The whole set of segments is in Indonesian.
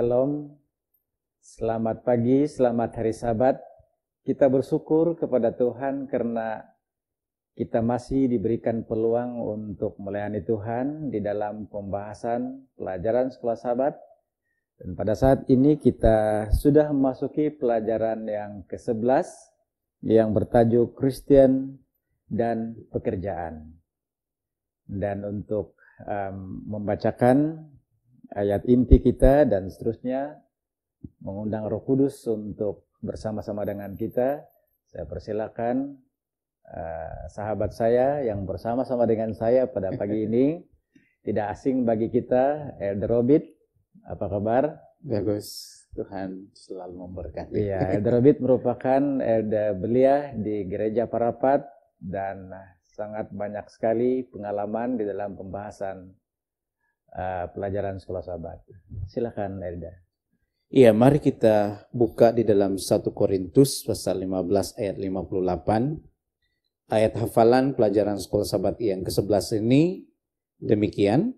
Shalom, selamat pagi, selamat hari Sabat. Kita bersyukur kepada Tuhan karena kita masih diberikan peluang untuk melayani Tuhan di dalam pembahasan pelajaran sekolah Sabat. Dan pada saat ini kita sudah memasuki pelajaran yang ke-11 yang bertajuk Kristen dan Pekerjaan. Dan untuk um, membacakan ayat inti kita dan seterusnya mengundang Roh Kudus untuk bersama-sama dengan kita. Saya persilakan uh, sahabat saya yang bersama-sama dengan saya pada pagi ini tidak asing bagi kita Elder Robit. Apa kabar? Bagus. Tuhan selalu memberkati. Iya, Elder Robit merupakan elder belia di Gereja Parapat dan sangat banyak sekali pengalaman di dalam pembahasan uh, pelajaran sekolah sahabat. Silakan Erda. Iya, mari kita buka di dalam 1 Korintus pasal 15 ayat 58. Ayat hafalan pelajaran sekolah sahabat yang ke-11 ini demikian.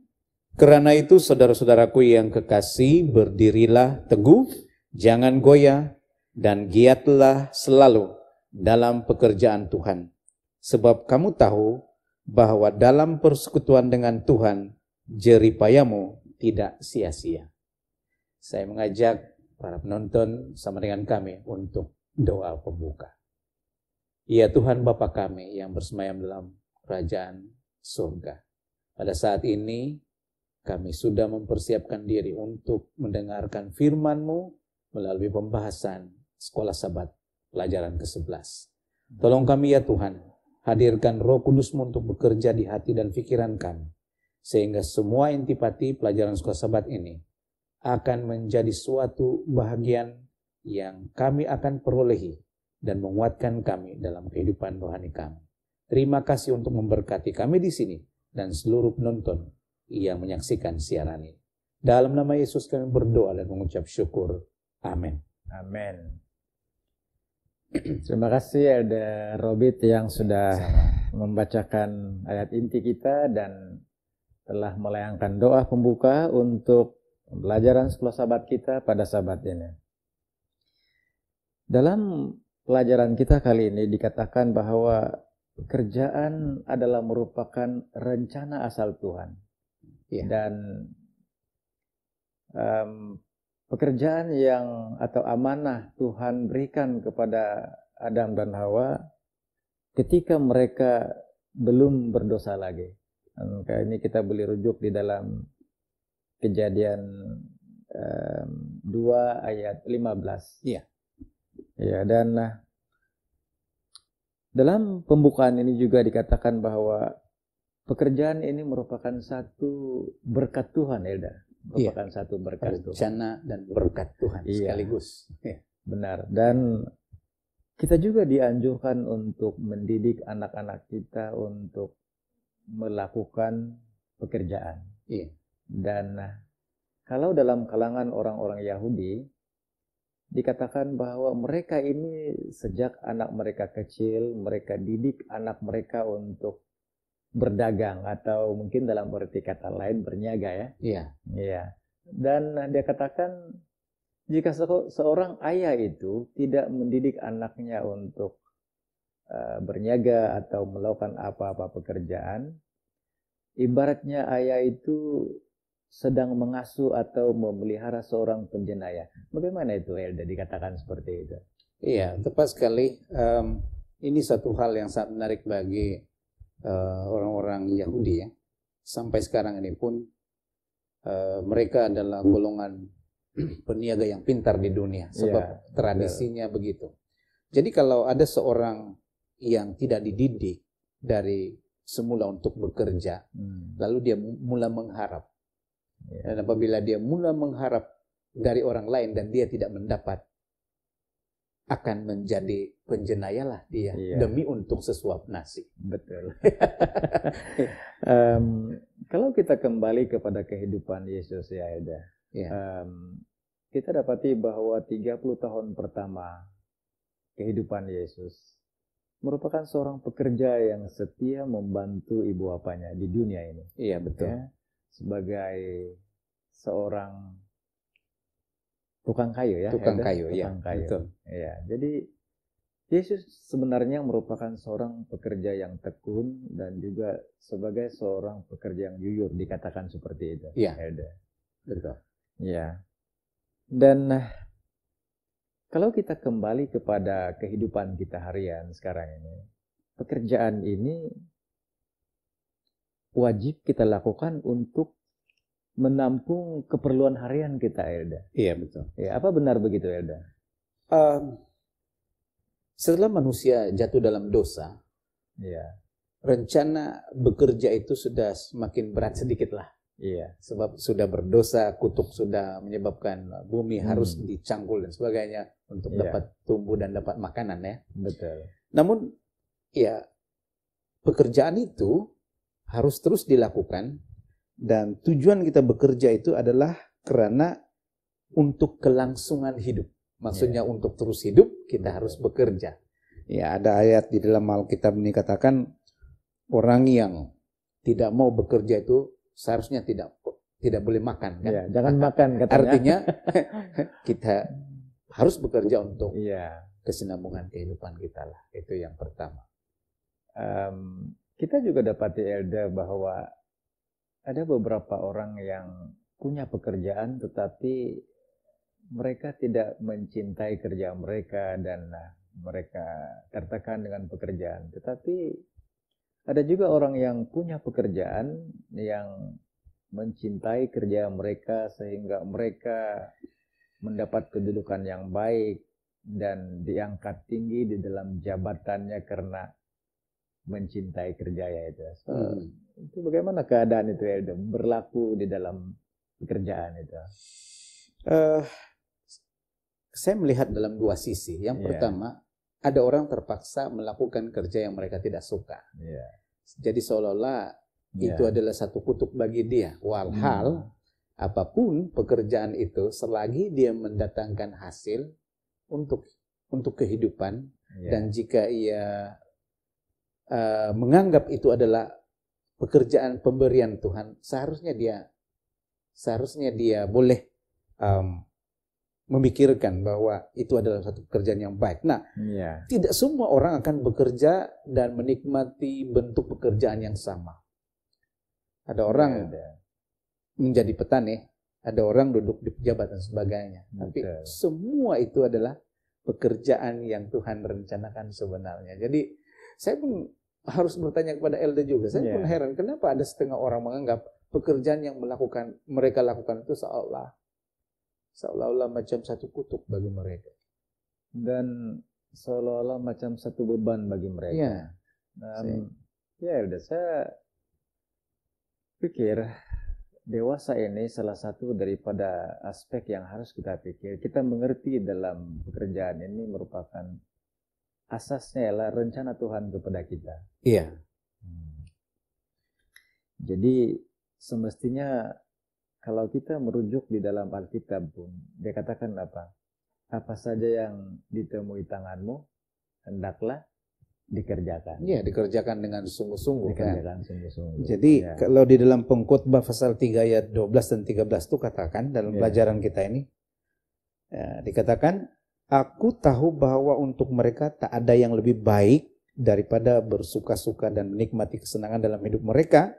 Karena itu saudara-saudaraku yang kekasih berdirilah teguh, jangan goyah dan giatlah selalu dalam pekerjaan Tuhan. Sebab kamu tahu bahwa dalam persekutuan dengan Tuhan jeripayamu tidak sia-sia. Saya mengajak para penonton sama dengan kami untuk doa pembuka. Ya Tuhan Bapa kami yang bersemayam dalam kerajaan surga. Pada saat ini kami sudah mempersiapkan diri untuk mendengarkan firman-Mu melalui pembahasan sekolah sabat pelajaran ke-11. Tolong kami ya Tuhan, hadirkan roh kudus-Mu untuk bekerja di hati dan pikiran kami sehingga semua intipati pelajaran sekolah sabat ini akan menjadi suatu bahagian yang kami akan perolehi dan menguatkan kami dalam kehidupan rohani kami. Terima kasih untuk memberkati kami di sini dan seluruh penonton yang menyaksikan siaran ini. Dalam nama Yesus kami berdoa dan mengucap syukur. Amin. Amin. Terima kasih ada Robit yang sudah Sama. membacakan ayat inti kita dan telah melayangkan doa pembuka untuk pelajaran sekolah sahabat kita pada sahabat ini. Dalam pelajaran kita kali ini dikatakan bahwa kerjaan adalah merupakan rencana asal Tuhan. Yeah. Dan um, pekerjaan yang atau amanah Tuhan berikan kepada Adam dan Hawa ketika mereka belum berdosa lagi. Maka anu, ini kita boleh rujuk di dalam kejadian um, 2 ayat 15. Iya. Ya, dan nah, dalam pembukaan ini juga dikatakan bahwa pekerjaan ini merupakan satu berkat Tuhan, Elda. Iya. Merupakan iya. satu berkat Tuhan. Rencana dan berkat Tuhan iya. sekaligus. Iya. Benar. Dan kita juga dianjurkan untuk mendidik anak-anak kita untuk melakukan pekerjaan. Iya. Dan nah, kalau dalam kalangan orang-orang Yahudi dikatakan bahwa mereka ini sejak anak mereka kecil mereka didik anak mereka untuk berdagang atau mungkin dalam arti kata lain berniaga ya. Iya. Iya. Dan nah, dia katakan jika seorang ayah itu tidak mendidik anaknya untuk Eh, berniaga atau melakukan apa-apa pekerjaan, ibaratnya ayah itu sedang mengasuh atau memelihara seorang penjenayah. Bagaimana itu Elda dikatakan seperti itu? Iya, tepat sekali. Um, ini satu hal yang sangat menarik bagi eh, orang-orang uh, Yahudi ya. Sampai sekarang ini pun uh, mereka adalah golongan peniaga yang pintar di dunia sebab yeah, iya, tradisinya yeah. begitu. Jadi kalau ada seorang yang tidak dididik dari semula untuk bekerja, hmm. lalu dia mula mengharap. Yeah. Dan apabila dia mula mengharap dari orang lain dan dia tidak mendapat, akan menjadi penjenayalah dia yeah. demi untuk sesuap nasi. Betul. um, kalau kita kembali kepada kehidupan Yesus ya Eda, yeah. Iya. um, kita dapati bahwa 30 tahun pertama kehidupan Yesus merupakan seorang pekerja yang setia membantu ibu apanya di dunia ini. Iya betul. Ya, sebagai seorang tukang kayu ya. Tukang ya kan? kayu, iya, tukang iya. Kayu. Betul. Iya. Jadi Yesus sebenarnya merupakan seorang pekerja yang tekun dan juga sebagai seorang pekerja yang jujur dikatakan seperti itu. Iya. Ya, Betul. Iya. Dan kalau kita kembali kepada kehidupan kita harian sekarang ini, pekerjaan ini wajib kita lakukan untuk menampung keperluan harian kita, Elda. Iya betul. Ya, apa benar begitu, Elda? Um, setelah manusia jatuh dalam dosa, ya. rencana bekerja itu sudah semakin berat sedikitlah. Iya, sebab sudah berdosa, kutuk sudah menyebabkan bumi hmm. harus dicangkul dan sebagainya untuk iya. dapat tumbuh dan dapat makanan ya. Betul. Namun ya pekerjaan itu harus terus dilakukan dan tujuan kita bekerja itu adalah karena untuk kelangsungan hidup. Maksudnya yeah. untuk terus hidup kita harus bekerja. Ya, ada ayat di dalam Alkitab ini katakan orang yang tidak mau bekerja itu seharusnya tidak tidak boleh makan kan? Ya, jangan makan katanya. Artinya kita harus bekerja untuk ya. kesinambungan kehidupan kita lah. Itu yang pertama. Um, kita juga dapati Elda bahwa ada beberapa orang yang punya pekerjaan tetapi mereka tidak mencintai kerja mereka dan eh, mereka tertekan dengan pekerjaan. Tetapi ada juga orang yang punya pekerjaan yang mencintai kerja mereka sehingga mereka mendapat kedudukan yang baik dan diangkat tinggi di dalam jabatannya karena mencintai kerja ya itu. So, hmm. Itu bagaimana keadaan itu ya berlaku di dalam pekerjaan itu? Uh, saya melihat dalam dua sisi. Yang yeah. pertama ada orang terpaksa melakukan kerja yang mereka tidak suka. Yeah. Jadi seolah-olah yeah. itu adalah satu kutuk bagi dia. Walhal, hmm. apapun pekerjaan itu, selagi dia mendatangkan hasil untuk untuk kehidupan yeah. dan jika ia uh, menganggap itu adalah pekerjaan pemberian Tuhan, seharusnya dia seharusnya dia boleh um, memikirkan bahwa itu adalah satu pekerjaan yang baik. Nah, ya. tidak semua orang akan bekerja dan menikmati bentuk pekerjaan yang sama. Ada orang menjadi petani, ada orang duduk di pejabat dan sebagainya. Betul. Tapi semua itu adalah pekerjaan yang Tuhan rencanakan sebenarnya. Jadi saya pun harus bertanya kepada Elda juga. Saya yeah. pun iya. heran kenapa ada setengah orang menganggap pekerjaan yang melakukan mereka lakukan itu seolah seolah-olah macam satu kutuk bagi mereka dan seolah-olah macam satu beban bagi mereka. Ya, dan, saya. ya udah saya pikir dewasa ini salah satu daripada aspek yang harus kita pikir. Kita mengerti dalam pekerjaan ini merupakan asasnya adalah rencana Tuhan kepada kita. Iya. Hmm. Jadi semestinya kalau kita merujuk di dalam Alkitab pun, dia katakan apa? Apa saja yang ditemui tanganmu, hendaklah dikerjakan. Iya, dikerjakan dengan sungguh-sungguh. Kan? Dikerjakan kan? sungguh-sungguh. Jadi ya. kalau di dalam pengkhotbah pasal 3 ayat 12 dan 13 itu katakan dalam ya. pelajaran kita ini, ya, dikatakan, aku tahu bahwa untuk mereka tak ada yang lebih baik daripada bersuka-suka dan menikmati kesenangan dalam hidup mereka,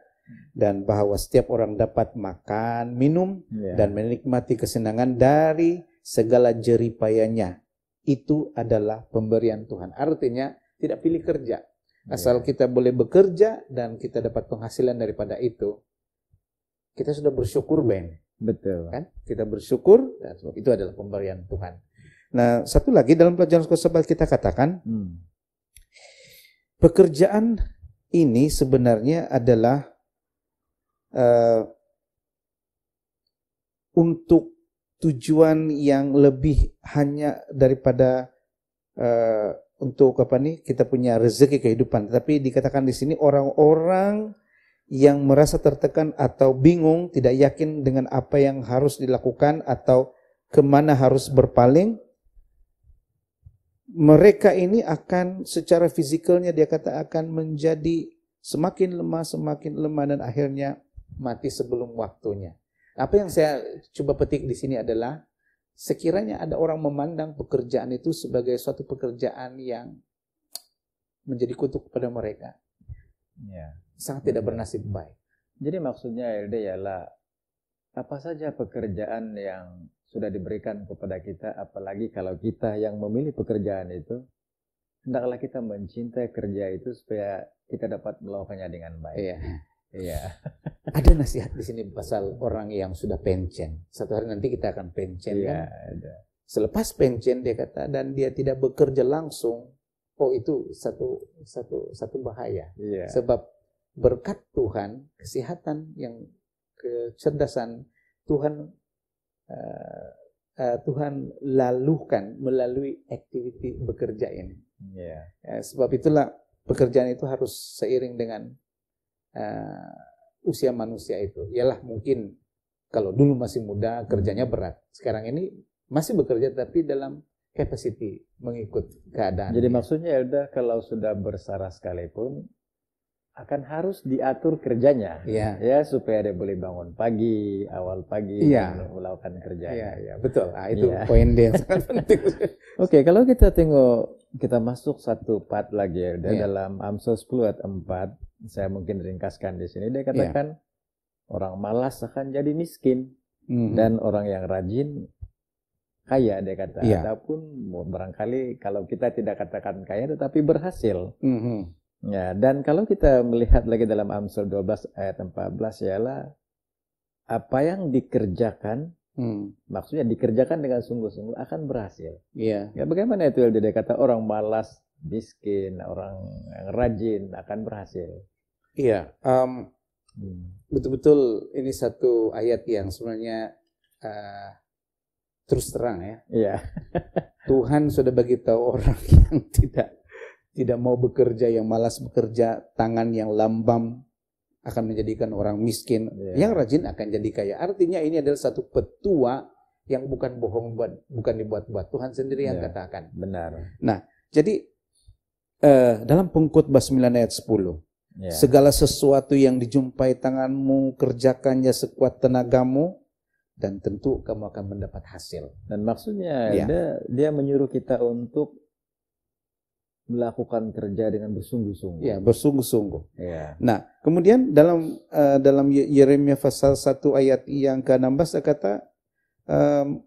dan bahwa setiap orang dapat makan, minum yeah. dan menikmati kesenangan dari segala jeripayanya. Itu adalah pemberian Tuhan. Artinya tidak pilih kerja. Iya. Asal yeah. kita boleh bekerja dan kita dapat penghasilan daripada itu, kita sudah bersyukur, Ben. Betul. Kan? Kita bersyukur dan itu adalah pemberian Tuhan. Nah, satu lagi dalam pelajaran sekolah kita katakan, hmm. pekerjaan ini sebenarnya adalah uh, untuk tujuan yang lebih hanya daripada uh, untuk apa nih kita punya rezeki kehidupan. Tapi dikatakan di sini orang-orang yang merasa tertekan atau bingung, tidak yakin dengan apa yang harus dilakukan atau kemana harus berpaling, mereka ini akan secara fisikalnya dia kata akan menjadi semakin lemah, semakin lemah dan akhirnya mati sebelum waktunya. Apa yang saya coba petik di sini adalah sekiranya ada orang memandang pekerjaan itu sebagai suatu pekerjaan yang menjadi kutuk kepada mereka, ya. sangat tidak hmm. bernasib baik. Jadi maksudnya LD ialah apa saja pekerjaan yang sudah diberikan kepada kita, apalagi kalau kita yang memilih pekerjaan itu, hendaklah kita mencintai kerja itu supaya kita dapat melakukannya dengan baik. Ya. Iya. ada nasihat di sini pasal orang yang sudah pencen. Satu hari nanti kita akan pencen ya. kan? Ada. Selepas pencen dia kata dan dia tidak bekerja langsung, oh itu satu satu satu bahaya. Iya. Sebab berkat Tuhan, kesehatan yang kecerdasan Tuhan uh, Tuhan lalukan melalui aktiviti bekerja ini. Yeah. Iya. sebab itulah pekerjaan itu harus seiring dengan uh, usia manusia itu. Ialah mungkin kalau dulu masih muda kerjanya berat. Sekarang ini masih bekerja tapi dalam capacity mengikut keadaan. Jadi maksudnya Elda ya kalau sudah bersara sekalipun akan harus diatur kerjanya ya, ya supaya dia boleh bangun pagi awal pagi ya. melakukan kerja ya, ya iya, betul nah, itu ya. poin dia sangat penting oke kalau kita tengok kita masuk satu part lagi ya, ya. dalam Amsal 10 ayat 4 saya mungkin ringkaskan di sini dia iya. katakan yeah. orang malas akan jadi miskin mm-hmm. dan orang yang rajin kaya dia kata. Yeah. ataupun barangkali kalau kita tidak katakan kaya tetapi berhasil. Mm-hmm. Ya, dan kalau kita melihat lagi dalam Amsal 12 ayat 14 ialah apa yang dikerjakan Hmm. Maksudnya dikerjakan dengan sungguh-sungguh akan berhasil. Iya. Ya bagaimana itu dia kata orang malas, miskin, orang yang rajin akan berhasil. Iya, um, betul-betul ini satu ayat yang sebenarnya uh, terus terang ya. Iya. Tuhan sudah bagi tahu orang yang tidak tidak mau bekerja, yang malas bekerja, tangan yang lambam akan menjadikan orang miskin. Yeah. Yang rajin akan jadi kaya. Artinya ini adalah satu petua yang bukan bohong buat, bukan dibuat-buat. Tuhan sendiri yang yeah. katakan. Benar. Nah, jadi uh, dalam pengkhotbah 9 ayat 10 Ya. Segala sesuatu yang dijumpai tanganmu, kerjakannya sekuat tenagamu, dan tentu kamu akan mendapat hasil. Dan maksudnya yeah. dia, dia menyuruh kita untuk melakukan kerja dengan bersungguh-sungguh. Ya, bersungguh-sungguh. Ya. Nah, kemudian dalam uh, dalam Yeremia pasal 1 ayat yang ke-16 kata um,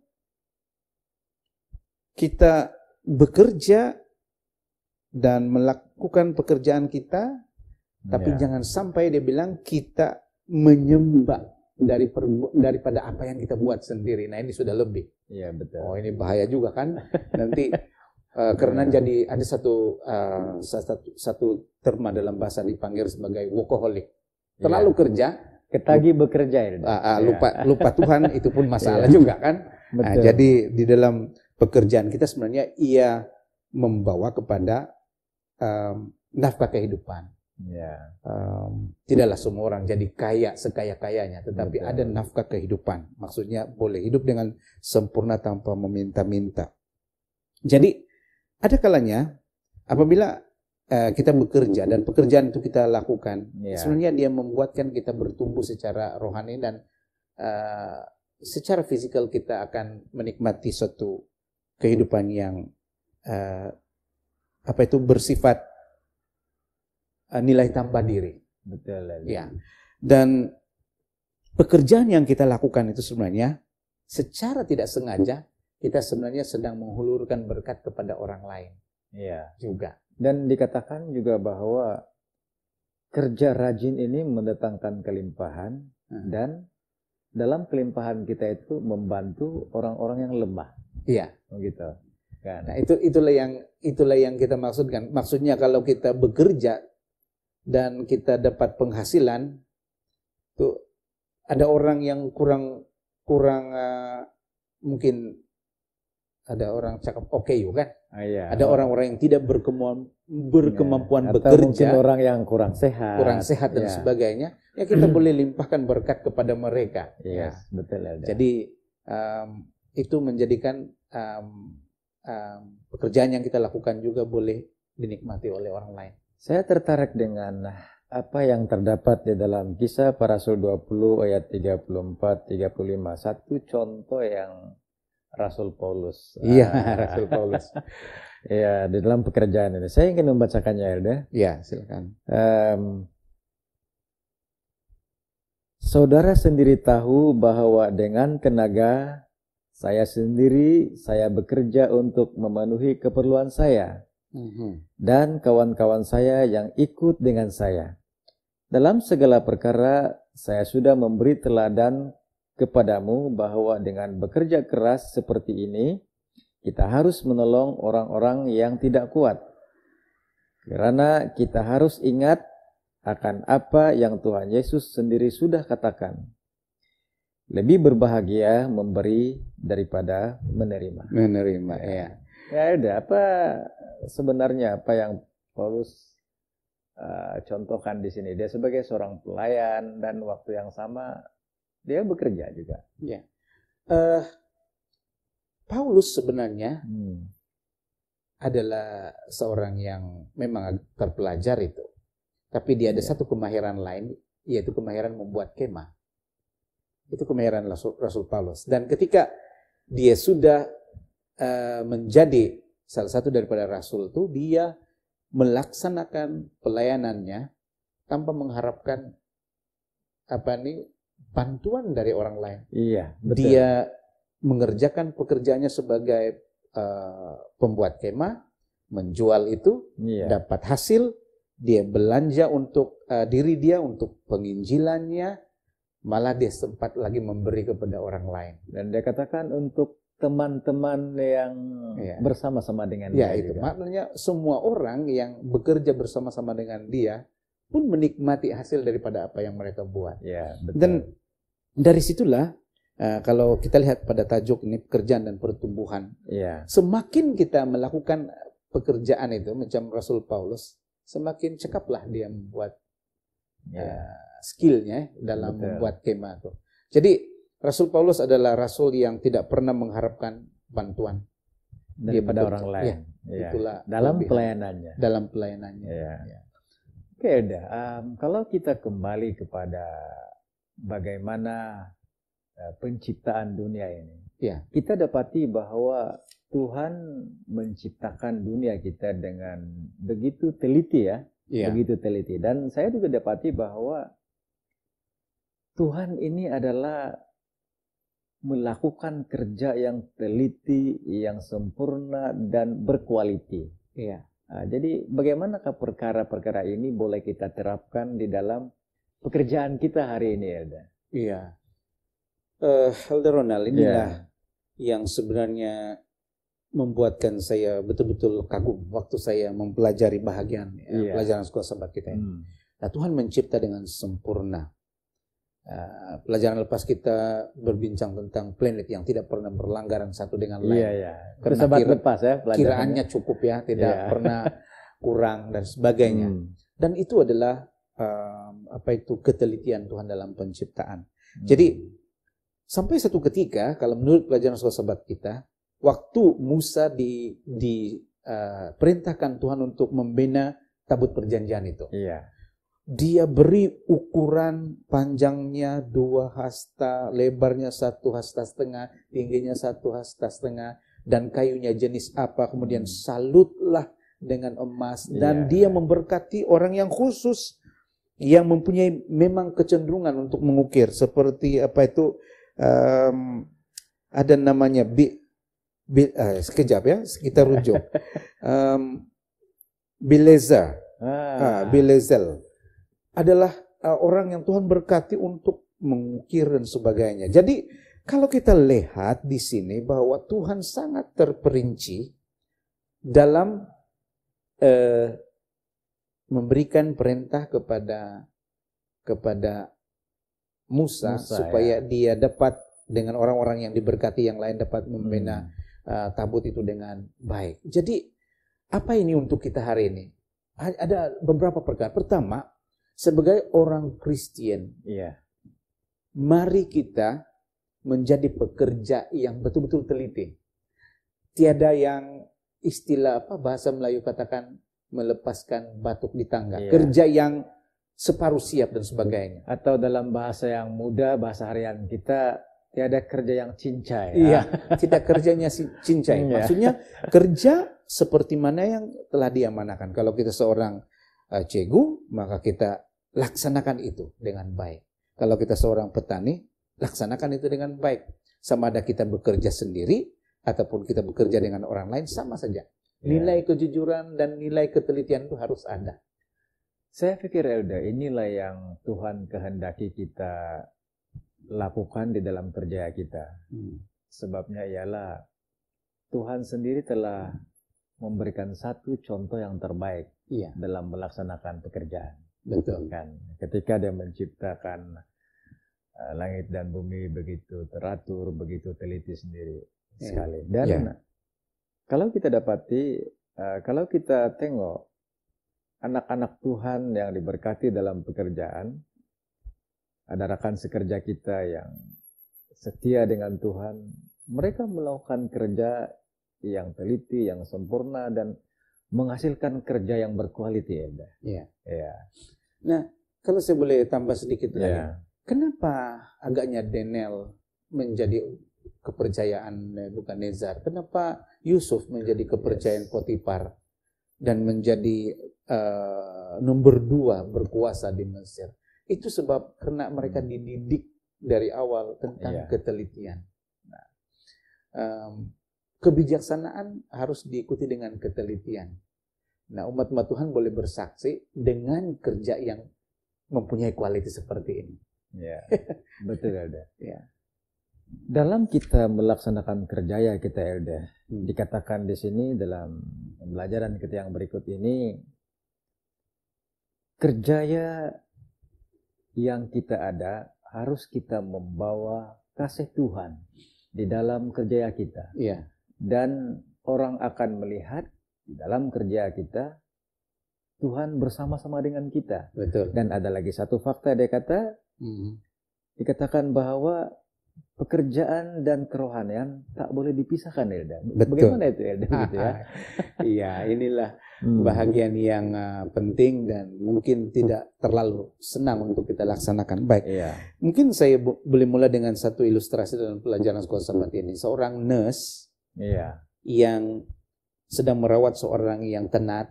kita bekerja dan melakukan pekerjaan kita tapi yeah. jangan sampai dia bilang kita menyembah dari per, daripada apa yang kita buat sendiri. Nah ini sudah lebih. Iya betul. Oh ini bahaya juga kan nanti uh, karena iya. jadi ada satu, uh, satu satu terma dalam bahasa dipanggil sebagai wokoholik. Iya. Terlalu yeah. kerja. Ketagi bekerja ya. Uh, uh, lupa lupa Tuhan itu pun masalah yeah. juga kan. Nah, jadi di dalam pekerjaan kita sebenarnya ia membawa kepada um, nafkah kehidupan. Yeah. Ya. Um, tidaklah semua orang jadi kaya sekaya-kayanya, tetapi Betul. ada nafkah kehidupan. Maksudnya boleh hidup dengan sempurna tanpa meminta-minta. Jadi ada kalanya apabila uh, kita bekerja dan pekerjaan itu kita lakukan, yeah. sebenarnya dia membuatkan kita bertumbuh secara rohani dan uh, secara fisikal kita akan menikmati suatu kehidupan yang uh, apa itu bersifat Eh, nilai tambah diri. Betul. Ya. Dan pekerjaan yang kita lakukan itu sebenarnya secara tidak sengaja kita sebenarnya sedang menghulurkan berkat kepada orang lain. Iya. Juga. Dan dikatakan juga bahwa kerja rajin ini mendatangkan kelimpahan hmm. dan dalam kelimpahan kita itu membantu orang-orang yang lemah. Iya. Begitu. Oh, kan? Nah, itu itulah yang itulah yang kita maksudkan. Maksudnya kalau kita bekerja dan kita dapat penghasilan tuh ada orang yang kurang kurang uh, mungkin ada orang cakap oke okay, yuk kan ah, iya. ada orang-orang yang tidak berkemampuan berkemampuan iya. Atau bekerja mungkin orang yang kurang sehat kurang sehat dan iya. sebagainya ya kita boleh limpahkan berkat kepada mereka yes, iya, ya betul ada. jadi um, itu menjadikan um, um, pekerjaan yang kita lakukan juga boleh dinikmati oleh orang lain saya tertarik dengan apa yang terdapat di dalam kisah para rasul 20 ayat 34 35. Satu contoh yang Rasul Paulus. Iya, ah, Rasul Paulus. Iya, di dalam pekerjaan ini. Saya ingin membacakannya, Elda. Iya, silakan. Um, saudara sendiri tahu bahwa dengan tenaga saya sendiri saya bekerja untuk memenuhi keperluan saya Mm-hmm. dan kawan-kawan saya yang ikut dengan saya. Dalam segala perkara, saya sudah memberi teladan kepadamu bahwa dengan bekerja keras seperti ini, kita harus menolong orang-orang yang tidak kuat. Karena kita harus ingat akan apa yang Tuhan Yesus sendiri sudah katakan. Lebih berbahagia memberi daripada menerima. Menerima, ya. Ya udah, apa sebenarnya apa yang Paulus uh, contohkan di sini. Dia sebagai seorang pelayan dan waktu yang sama dia bekerja juga. Ya. Uh, Paulus sebenarnya hmm. adalah seorang yang memang terpelajar itu. Tapi dia ada ya. satu kemahiran lain yaitu kemahiran membuat kemah. Itu kemahiran Rasul, Rasul Paulus. Dan ketika dia sudah uh, menjadi salah satu daripada rasul itu dia melaksanakan pelayanannya tanpa mengharapkan apa ini bantuan dari orang lain. Iya, betul. Dia mengerjakan pekerjaannya sebagai uh, pembuat kemah, menjual itu, iya. dapat hasil, dia belanja untuk uh, diri dia untuk penginjilannya, malah dia sempat lagi memberi kepada orang lain. Dan dia katakan untuk teman-teman yang ya. bersama-sama dengan ya, dia. itu juga. maknanya semua orang yang bekerja bersama-sama dengan dia pun menikmati hasil daripada apa yang mereka buat. Ya, betul. Dan dari situlah uh, kalau kita lihat pada tajuk ini pekerjaan dan pertumbuhan. Ya. Semakin kita melakukan pekerjaan itu macam Rasul Paulus, semakin cekaplah dia membuat ya. uh, skillnya dalam betul. membuat kema itu. Jadi Rasul Paulus adalah rasul yang tidak pernah mengharapkan bantuan daripada pada orang lain. Ya, ya. Itulah dalam lebih, pelayanannya. Dalam pelayanannya. Ya. Ya. Oke, udah. Um, kalau kita kembali kepada bagaimana uh, penciptaan dunia ini, ya. kita dapati bahwa Tuhan menciptakan dunia kita dengan begitu teliti ya, ya. begitu teliti. Dan saya juga dapati bahwa Tuhan ini adalah melakukan kerja yang teliti, yang sempurna dan berkualiti. Iya. Nah, jadi bagaimanakah perkara-perkara ini boleh kita terapkan di dalam pekerjaan kita hari ini, Elda? Iya. Uh, eh, Elder Ronald, inilah yeah. yang sebenarnya membuatkan saya betul-betul kagum waktu saya mempelajari bahagian yeah. Iya. pelajaran sekolah sahabat kita Hmm. Nah, Tuhan mencipta dengan sempurna. Eh, pelajaran lepas kita berbincang tentang planet yang tidak pernah berlanggaran satu dengan lain. Iya, iya. Karena kira, lepas ya kiraannya cukup ya, tidak iya. pernah kurang dan sebagainya. Hmm. Dan itu adalah um, apa itu ketelitian Tuhan dalam penciptaan. Hmm. Jadi sampai satu ketika kalau menurut pelajaran sahabat kita, waktu Musa di diperintahkan eh, uh, Tuhan untuk membina tabut perjanjian itu. Iya dia beri ukuran panjangnya dua hasta, lebarnya satu hasta setengah, tingginya satu hasta setengah, dan kayunya jenis apa. Kemudian hmm. salutlah dengan emas. Dan yeah. dia memberkati orang yang khusus, yang mempunyai memang kecenderungan untuk mengukir. Seperti apa itu, um, ada namanya, bi, bi, uh, sekejap ya, kita rujuk. Um, Bileza, ah. ah Bilezel adalah uh, orang yang Tuhan berkati untuk mengukir dan sebagainya. Jadi kalau kita lihat di sini bahwa Tuhan sangat terperinci dalam eh, memberikan perintah kepada kepada Musa, Musa supaya ya. dia dapat dengan orang-orang yang diberkati yang lain dapat membina hmm. uh, tabut itu dengan baik. Jadi apa ini untuk kita hari ini? Ada beberapa perkara. Pertama, sebagai orang Kristen, yeah. mari kita menjadi pekerja yang betul-betul teliti. Tiada yang istilah apa bahasa Melayu katakan melepaskan batuk di tangga. Yeah. Kerja yang separuh siap dan sebagainya. Atau dalam bahasa yang muda bahasa harian kita tiada kerja yang cincai. Ya. Iya, ah. tidak kerjanya cincai. Iya. Maksudnya kerja seperti mana yang telah diamanakan. Kalau kita seorang uh, cegu, maka kita laksanakan itu dengan baik. Kalau kita seorang petani, laksanakan itu dengan baik. Sama ada kita bekerja sendiri ataupun kita bekerja dengan orang lain sama saja. Ya. Nilai kejujuran dan nilai ketelitian itu harus ada. Saya pikir Elda, inilah yang Tuhan kehendaki kita lakukan di dalam kerja kita. Hmm. Sebabnya ialah Tuhan sendiri telah memberikan satu contoh yang terbaik ya. dalam melaksanakan pekerjaan. Betul. Kan? Ketika dia menciptakan uh, langit dan bumi begitu teratur, begitu teliti sendiri yeah. Hmm. sekali. Dan yeah. kalau kita dapati, uh, kalau kita tengok anak-anak Tuhan yang diberkati dalam pekerjaan, ada rekan sekerja kita yang setia dengan Tuhan, mereka melakukan kerja yang teliti, yang sempurna dan menghasilkan kerja yang berkualitas ya. Ya. Nah, kalau saya boleh tambah sedikit lagi. Yeah. Kenapa agaknya Denel menjadi kepercayaan eh, bukan Nezar? Kenapa Yusuf menjadi kepercayaan yes. Potipar dan menjadi uh, nomor dua berkuasa di Mesir? Itu sebab karena mereka hmm. dididik dari awal tentang yeah. ketelitian. Nah, um, kebijaksanaan harus diikuti dengan ketelitian. Nah umat-umat Tuhan boleh bersaksi dengan kerja yang mempunyai kualitas seperti ini. Ya, betul Elda. ya. Dalam kita melaksanakan kerja ya kita Elda, hmm. dikatakan di sini dalam pembelajaran kita yang berikut ini, kerjaya yang kita ada harus kita membawa kasih Tuhan di dalam kerja kita. Iya. Dan orang akan melihat di dalam kerja kita, Tuhan bersama-sama dengan kita. Betul. Dan ada lagi satu fakta dia kata, hmm dikatakan bahwa pekerjaan dan kerohanian tak boleh dipisahkan, Elda. Betul. Bagaimana itu, Elda? gitu ya? iya, inilah hmm. bahagian yang uh, penting dan mungkin tidak terlalu senang untuk kita laksanakan. Baik, iya. mungkin saya boleh mulai dengan satu ilustrasi dalam pelajaran sekolah sahabat ini. Seorang nurse iya. yang sedang merawat seorang yang tenat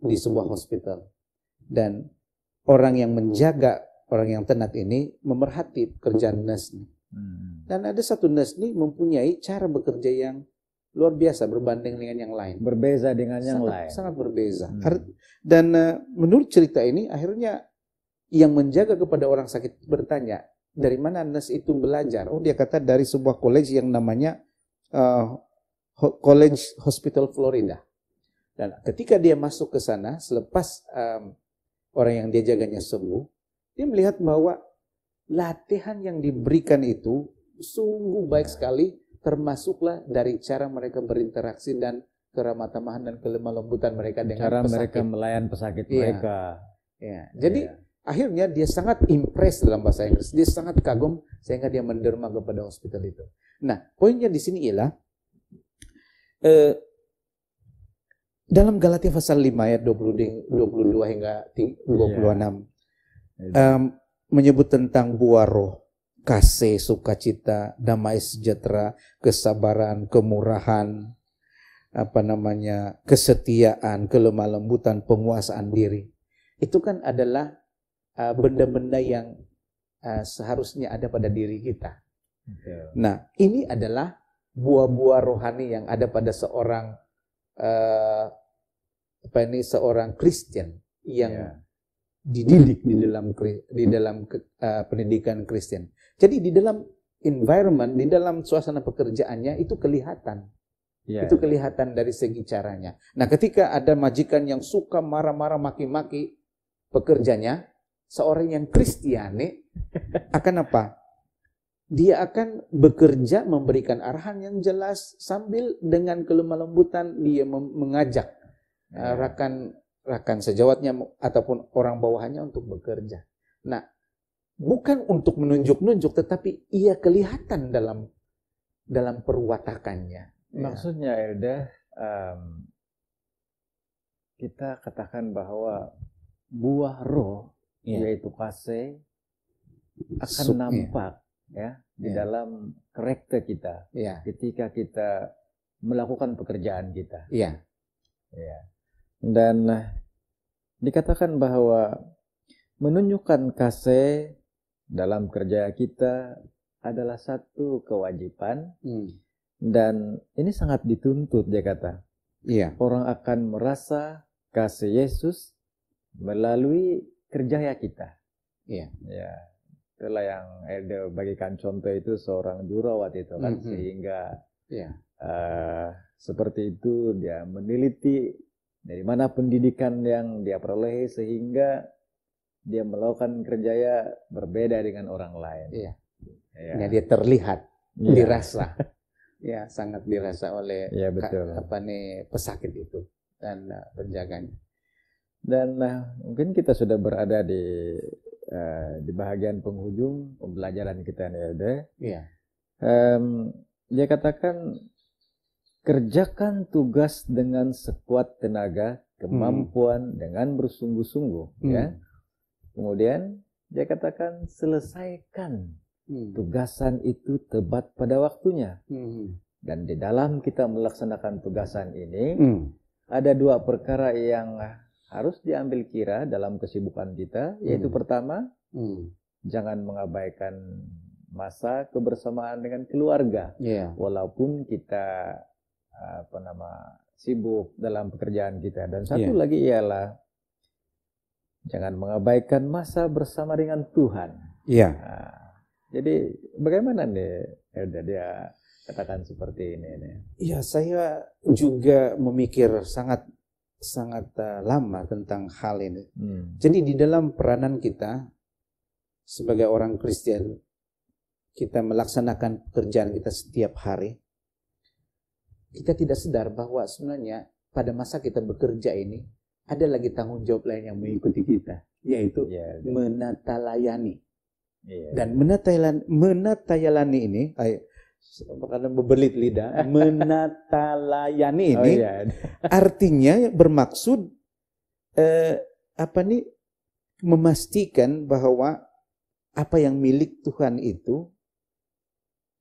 di iya. sebuah hospital. Dan orang yang menjaga orang yang tenat ini memerhati pekerjaan nurse. ini hmm. Dan ada satu nurse ini mempunyai cara bekerja yang luar biasa berbanding dengan yang lain. Berbeza dengan yang sangat, lain. Sangat berbeza. Hmm. Dan eh, menurut cerita ini akhirnya yang menjaga kepada orang sakit bertanya dari mana nurse itu belajar. Oh dia kata dari sebuah college yang namanya uh, College Hospital Florida. Dan ketika dia masuk ke sana, selepas um, orang yang dia jaganya sembuh, dia melihat bahwa latihan yang diberikan itu sungguh baik sekali, termasuklah dari cara mereka berinteraksi dan keramah tamahan dan kelemah lembutan mereka dengan cara pesakit. mereka melayan pesakit ya. mereka. Ya. Jadi ya. akhirnya dia sangat impress dalam bahasa Inggris, dia sangat kagum sehingga dia menderma kepada hospital itu. Nah, poinnya di sini ialah Eh, dalam Galatia pasal 5 ayat 20, 22 hingga 26 yeah. um, menyebut tentang buah roh kasih, sukacita, damai sejahtera, kesabaran, kemurahan, apa namanya, kesetiaan, kelemah lembutan, penguasaan diri. Itu kan adalah eh, benda-benda uh, yang uh, seharusnya ada pada diri kita. Yeah. Nah, ini adalah buah-buah rohani yang ada pada seorang uh, apa ini seorang Kristen yang yeah. dididik di dalam di dalam uh, pendidikan Kristen. Jadi di dalam environment, di dalam suasana pekerjaannya itu kelihatan. Yeah. Itu kelihatan dari segi caranya. Nah, ketika ada majikan yang suka marah-marah maki-maki pekerjanya, seorang yang Kristiani akan apa? dia akan bekerja memberikan arahan yang jelas sambil dengan kelemah lembutan dia mengajak ya. uh, rakan rakan sejawatnya ataupun orang bawahannya untuk bekerja. Nah, bukan untuk menunjuk-nunjuk tetapi ia kelihatan dalam dalam perwatakannya. Ya. Maksudnya Elda um, kita katakan bahwa buah roh yeah. yaitu kasih akan Sup, nampak ya di ya. dalam karakter kita yeah. ketika kita melakukan pekerjaan kita. Iya. Yeah. Ya. Dan eh, dikatakan bahwa menunjukkan kasih dalam kerja kita adalah satu kewajiban mm. dan ini sangat dituntut dia kata. Iya. Orang akan merasa kasih Yesus melalui kerja kita. Iya. Ya itulah yang Edo eh, bagikan contoh itu seorang jurawat itu kan mm -hmm. sehingga yeah. Iya. uh, seperti itu dia meneliti dari mana pendidikan yang dia peroleh sehingga dia melakukan kerjaya berbeda dengan orang lain. Iya. Ya. Nah, dia terlihat, yeah. dirasa. ya, sangat dirasa oleh ya, betul. apa nih pesakit itu dan uh, penjaganya. Dan nah, mungkin kita sudah berada di Eh, di bahagian penghujung pembelajaran kita NLD. Iya. Um, dia katakan kerjakan tugas dengan sekuat tenaga, kemampuan hmm. dengan bersungguh-sungguh, hmm. ya. Kemudian dia katakan selesaikan hmm. tugasan itu tepat pada waktunya. Hmm. Dan di dalam kita melaksanakan tugasan ini hmm. ada dua perkara yang harus diambil kira dalam kesibukan kita, yaitu hmm. pertama, hmm. jangan mengabaikan masa kebersamaan dengan keluarga, yeah. walaupun kita apa nama sibuk dalam pekerjaan kita. Dan iya. satu yeah. lagi ialah jangan mengabaikan masa bersama dengan Tuhan. Yeah. Nah, jadi bagaimana nih Elda dia katakan seperti ini? Iya, saya juga memikir sangat sangat eh, lama tentang hal ini. Hmm. Jadi di dalam peranan kita sebagai orang Kristen, kita melaksanakan pekerjaan kita setiap hari, kita tidak sadar bahwa sebenarnya pada masa kita bekerja ini ada lagi tanggung jawab lain yang mengikuti kita, yaitu yeah, menata layani. Yeah. Dan menata layani iya. ini, ayo, eh, karena berbelit lidah menata layani ini oh, iya. artinya bermaksud eh, apa nih memastikan bahwa apa yang milik Tuhan itu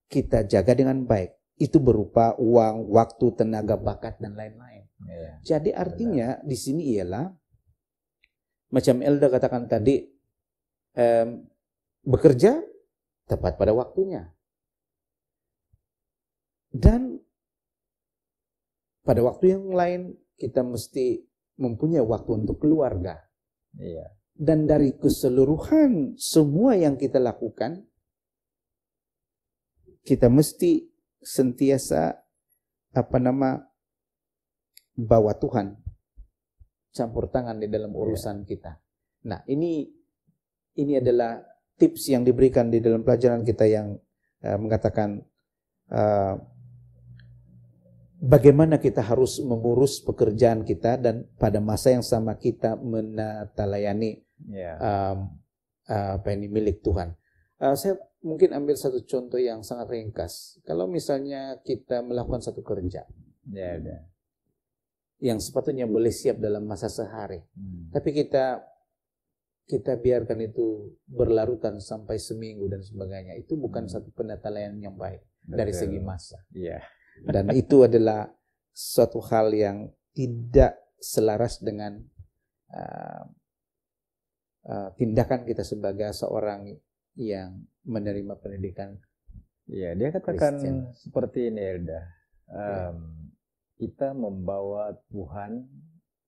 kita jaga dengan baik itu berupa uang waktu tenaga bakat dan lain-lain yeah. jadi artinya Benar. di sini ialah macam Elda katakan tadi eh, bekerja tepat pada waktunya dan pada waktu yang lain kita mesti mempunyai waktu untuk keluarga. Iya. Dan dari keseluruhan semua yang kita lakukan, kita mesti sentiasa apa nama bawa Tuhan campur tangan di dalam iya. urusan iya. kita. Nah ini ini adalah tips yang diberikan di dalam pelajaran kita yang uh, mengatakan uh, bagaimana kita harus mengurus pekerjaan kita dan pada masa yang sama kita menata layani yeah. um, uh, apa ini milik Tuhan. Uh, saya mungkin ambil satu contoh yang sangat ringkas. Kalau misalnya kita melakukan satu kerja, yeah, yeah. yang sepatutnya boleh siap dalam masa sehari, hmm. tapi kita kita biarkan itu berlarutan sampai seminggu dan sebagainya, itu bukan hmm. satu penata yang baik Betul. dari segi masa. Yeah. Dan itu adalah suatu hal yang tidak selaras dengan uh, uh, tindakan kita sebagai seorang yang menerima pendidikan. Iya, dia katakan Christian. seperti ini Elda. Um, ya. Kita membawa Tuhan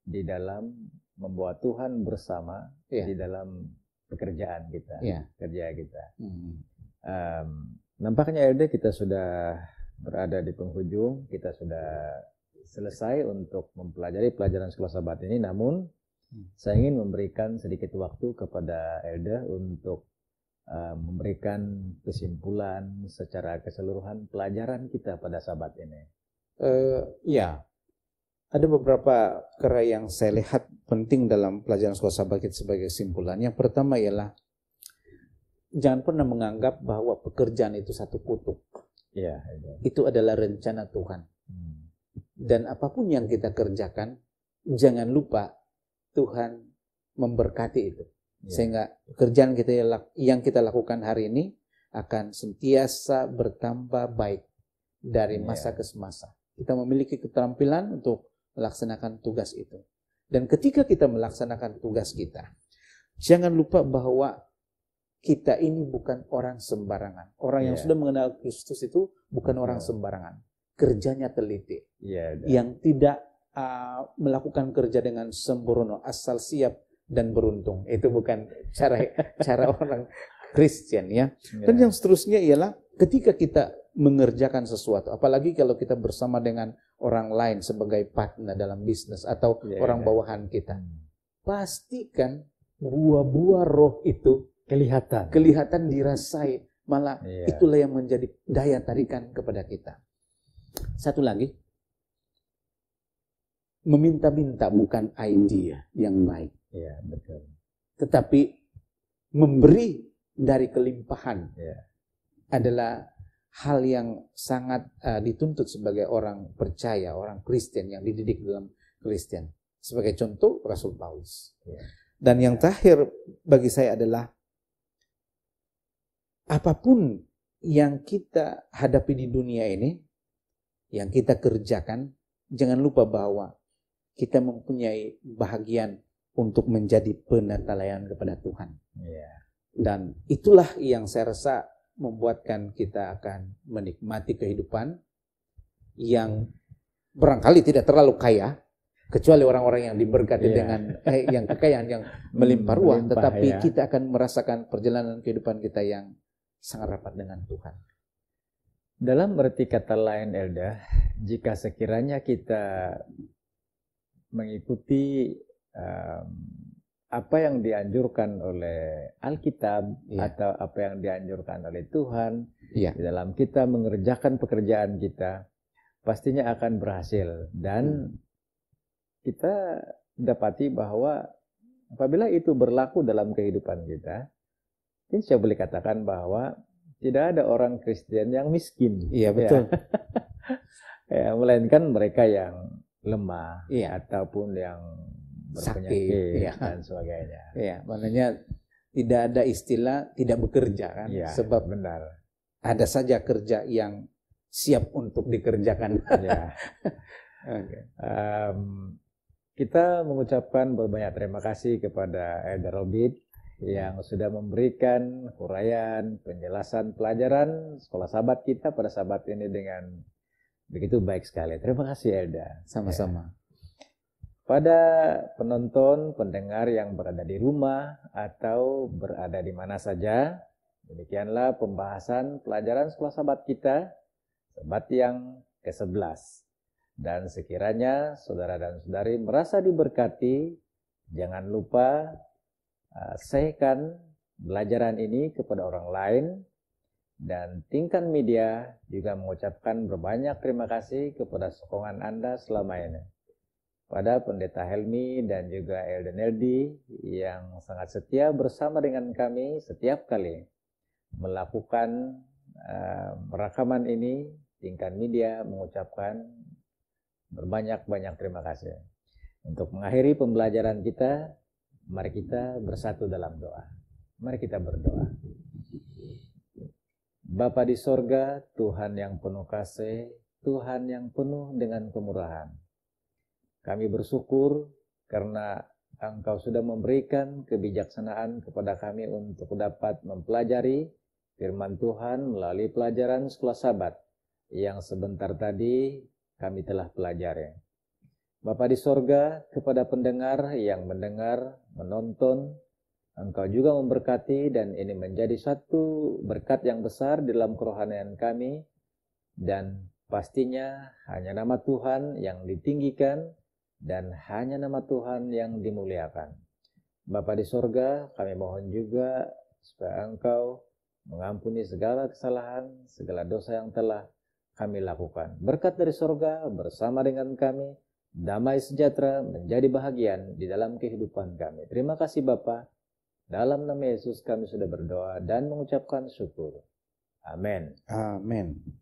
di dalam membawa Tuhan bersama ya. di dalam pekerjaan kita, ya. kerja kita. Hmm. Um, nampaknya Elda kita sudah berada di penghujung, kita sudah selesai untuk mempelajari pelajaran sekolah sahabat ini. Namun, hmm. saya ingin memberikan sedikit waktu kepada Elda untuk uh, memberikan kesimpulan secara keseluruhan pelajaran kita pada sahabat ini. Uh, ya, ada beberapa kera yang saya lihat penting dalam pelajaran sekolah sahabat kita sebagai kesimpulan. Yang pertama ialah jangan pernah menganggap bahwa pekerjaan itu satu kutub Ya, ya, Itu adalah rencana Tuhan. Hmm. Dan apapun yang kita kerjakan, jangan lupa Tuhan memberkati itu. Ya. Sehingga pekerjaan kita yang kita lakukan hari ini akan sentiasa bertambah baik dari ya. masa ke semasa. Kita memiliki keterampilan untuk melaksanakan tugas itu. Dan ketika kita melaksanakan tugas kita, jangan lupa bahwa kita ini bukan orang sembarangan. Orang yeah. yang iya. sudah mengenal Kristus itu bukan iya. orang sembarangan. Kerjanya teliti. yeah. yang tidak uh, melakukan kerja dengan sembrono, asal siap dan beruntung. Itu bukan cara cara orang Kristen ya. Dan yeah. yang seterusnya ialah ketika kita mengerjakan sesuatu, apalagi kalau kita bersama dengan orang lain sebagai partner dalam bisnis atau yeah, orang yeah. bawahan kita. Pastikan buah-buah roh itu kelihatan kelihatan dirasai malah yeah. itulah yang menjadi daya tarikan kepada kita satu lagi meminta-minta bukan idea yang baik yeah, betul. tetapi memberi dari kelimpahan yeah. adalah hal yang sangat uh, dituntut sebagai orang percaya orang Kristen yang dididik dalam Kristen sebagai contoh Rasul Paulus yeah. dan yang terakhir bagi saya adalah apapun yang kita hadapi di dunia ini, yang kita kerjakan, jangan lupa bahwa kita mempunyai bahagian untuk menjadi penatalayan kepada Tuhan. Iya. Dan itulah yang saya rasa membuatkan kita akan menikmati kehidupan yang barangkali tidak terlalu kaya kecuali orang-orang yang diberkati yeah. dengan eh, yang kekayaan yang melimpah ruah tetapi ya. kita akan merasakan perjalanan kehidupan kita yang sangat rapat dengan Tuhan. Dalam berarti kata lain Elda, jika sekiranya kita mengikuti um, apa yang dianjurkan oleh Alkitab yeah. atau apa yang dianjurkan oleh Tuhan yeah. di dalam kita mengerjakan pekerjaan kita pastinya akan berhasil dan hmm. kita dapati bahwa apabila itu berlaku dalam kehidupan kita ini saya boleh katakan bahwa tidak ada orang Kristen yang miskin. Iya betul. Ya, ya melainkan mereka yang lemah iya. ataupun yang berpenyakit iya. dan sebagainya. Iya, makanya tidak ada istilah tidak bekerja kan? Iya, Sebab benar. Ada saja kerja yang siap untuk dikerjakan. ya. okay. um, kita mengucapkan berbanyak terima kasih kepada Elder Robit yang sudah memberikan huraian penjelasan, pelajaran sekolah sahabat kita pada sahabat ini dengan begitu baik sekali. Terima kasih Elda. Sama-sama. Ya. Pada penonton, pendengar yang berada di rumah atau berada di mana saja, demikianlah pembahasan pelajaran sekolah sahabat kita, sahabat yang ke-11. Dan sekiranya saudara dan saudari merasa diberkati, jangan lupa Ah, sehkan belajaran ini kepada orang lain dan Tingkan Media juga mengucapkan berbanyak terima kasih kepada sokongan Anda selama ini. Pada Pendeta Helmi dan juga Elden Eldi yang sangat setia bersama dengan kami setiap kali melakukan uh, rekaman ini, Tingkan Media mengucapkan berbanyak-banyak terima kasih. Untuk mengakhiri pembelajaran kita, Mari kita bersatu dalam doa. Mari kita berdoa. Bapa di sorga, Tuhan yang penuh kasih, Tuhan yang penuh dengan kemurahan. Kami bersyukur karena Engkau sudah memberikan kebijaksanaan kepada kami untuk dapat mempelajari firman Tuhan melalui pelajaran sekolah sabat yang sebentar tadi kami telah pelajari. Bapa di sorga, kepada pendengar yang mendengar, menonton, Engkau juga memberkati dan ini menjadi satu berkat yang besar di dalam kerohanian kami. Dan pastinya hanya nama Tuhan yang ditinggikan dan hanya nama Tuhan yang dimuliakan. Bapa di sorga, kami mohon juga supaya Engkau mengampuni segala kesalahan, segala dosa yang telah kami lakukan. Berkat dari sorga bersama dengan kami, damai sejahtera menjadi bahagian di dalam kehidupan kami. Terima kasih Bapa. Dalam nama Yesus kami sudah berdoa dan mengucapkan syukur. Amin. Amin.